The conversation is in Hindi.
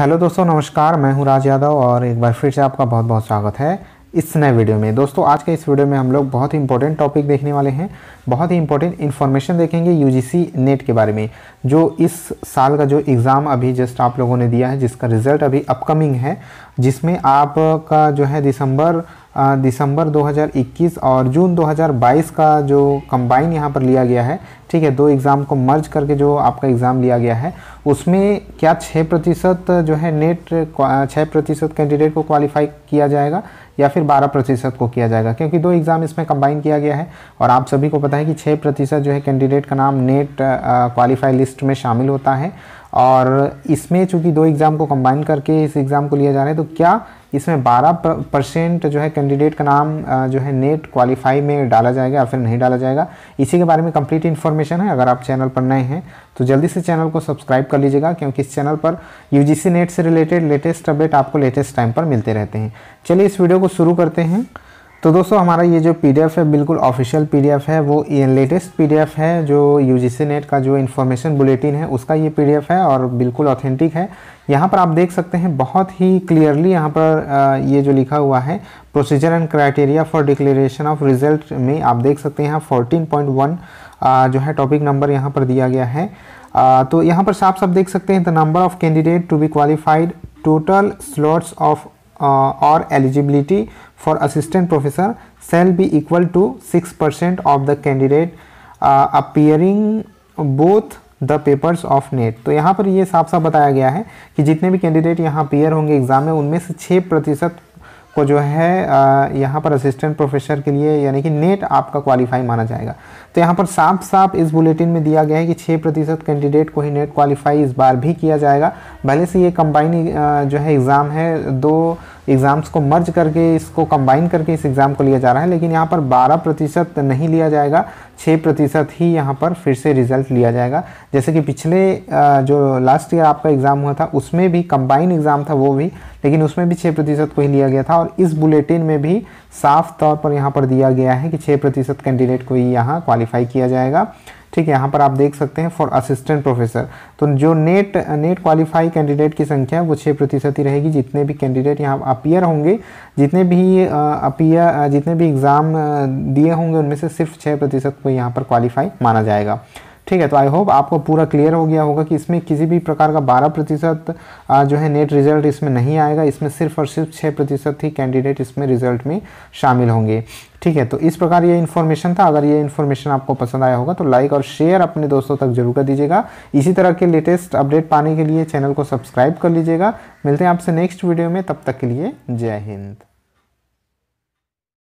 हेलो दोस्तों नमस्कार मैं हूं राज यादव और एक बार फिर से आपका बहुत बहुत स्वागत है इस नए वीडियो में दोस्तों आज के इस वीडियो में हम लोग बहुत ही इंपॉर्टेंट टॉपिक देखने वाले हैं बहुत ही इंपॉर्टेंट इन्फॉर्मेशन देखेंगे यूजीसी नेट के बारे में जो इस साल का जो एग्ज़ाम अभी जस्ट आप लोगों ने दिया है जिसका रिज़ल्ट अभी अपकमिंग है जिसमें आपका जो है दिसंबर दिसंबर 2021 और जून 2022 का जो कंबाइन यहाँ पर लिया गया है ठीक है दो एग्ज़ाम को मर्ज करके जो आपका एग्ज़ाम लिया गया है उसमें क्या छः प्रतिशत जो है नेट छः प्रतिशत कैंडिडेट को क्वालिफाई किया जाएगा या फिर बारह प्रतिशत को किया जाएगा क्योंकि दो एग्ज़ाम इसमें कंबाइन किया गया है और आप सभी को पता है कि छः प्रतिशत जो है कैंडिडेट का नाम नेट क्वालिफाई लिस्ट में शामिल होता है और इसमें चूंकि दो एग्ज़ाम को कंबाइन करके इस एग्ज़ाम को लिया जा रहा है तो क्या इसमें 12 परसेंट जो है कैंडिडेट का नाम जो है नेट क्वालिफाई में डाला जाएगा या फिर नहीं डाला जाएगा इसी के बारे में कंप्लीट इन्फॉर्मेशन है अगर आप चैनल पर नए हैं तो जल्दी से चैनल को सब्सक्राइब कर लीजिएगा क्योंकि इस चैनल पर यूजीसी नेट से रिलेटेड लेटेस्ट अपडेट आपको लेटेस्ट टाइम पर मिलते रहते हैं चलिए इस वीडियो को शुरू करते हैं तो दोस्तों हमारा ये जो पीडीएफ है बिल्कुल ऑफिशियल पीडीएफ है वो लेटेस्ट पीडीएफ है जो यूजीसी नेट का जो इन्फॉर्मेशन बुलेटिन है उसका ये पीडीएफ है और बिल्कुल ऑथेंटिक है यहाँ पर आप देख सकते हैं बहुत ही क्लियरली यहाँ पर ये जो लिखा हुआ है procedure and criteria for declaration of result में आप देख सकते हैं यहाँ जो है टॉपिक नंबर यहाँ पर दिया गया है तो यहाँ पर साफ साफ देख सकते हैं the number of candidate to be qualified total slots of uh, or eligibility for assistant professor shall be equal to 6% of the candidate uh, appearing both the papers of NET तो यहाँ पर ये साफ साफ बताया गया है कि जितने भी कैंडिडेट यहाँ पेयर होंगे एग्जाम में उनमें से छः प्रतिशत आपको जो है यहाँ पर असिस्टेंट प्रोफेसर के लिए यानी कि नेट आपका क्वालिफाई माना जाएगा तो यहाँ पर साफ साफ इस बुलेटिन में दिया गया है कि छः प्रतिशत कैंडिडेट को ही नेट क्वालिफाई इस बार भी किया जाएगा भले से ये कंबाइन जो है एग्ज़ाम है दो एग्ज़ाम्स को मर्ज करके इसको कंबाइन करके इस एग्ज़ाम को लिया जा रहा है लेकिन यहाँ पर बारह प्रतिशत नहीं लिया जाएगा छः प्रतिशत ही यहाँ पर फिर से रिज़ल्ट लिया जाएगा जैसे कि पिछले जो लास्ट ईयर आपका एग्ज़ाम हुआ था उसमें भी कंबाइन एग्ज़ाम था वो भी लेकिन उसमें भी छः प्रतिशत को ही लिया गया था और इस बुलेटिन में भी साफ तौर पर यहाँ पर दिया गया है कि छः प्रतिशत कैंडिडेट को ही यहाँ क्वालिफाई किया जाएगा ठीक है यहाँ पर आप देख सकते हैं फॉर असिस्टेंट प्रोफेसर तो जो नेट नेट क्वालिफाई कैंडिडेट की संख्या वो छः प्रतिशत ही रहेगी जितने भी कैंडिडेट यहाँ अपीयर होंगे जितने भी अपीयर जितने भी एग्ज़ाम दिए होंगे उनमें से सिर्फ छः प्रतिशत को यहाँ पर क्वालिफाई माना जाएगा ठीक है तो आई होप आपको पूरा क्लियर हो गया होगा कि इसमें किसी भी प्रकार का बारह प्रतिशत जो है नेट रिजल्ट इसमें नहीं आएगा इसमें सिर्फ और सिर्फ छः प्रतिशत ही कैंडिडेट इसमें रिजल्ट में शामिल होंगे ठीक है तो इस प्रकार ये इन्फॉर्मेशन था अगर ये इन्फॉर्मेशन आपको पसंद आया होगा तो लाइक और शेयर अपने दोस्तों तक जरूर कर दीजिएगा इसी तरह के लेटेस्ट अपडेट पाने के लिए चैनल को सब्सक्राइब कर लीजिएगा मिलते हैं आपसे नेक्स्ट वीडियो में तब तक के लिए जय हिंद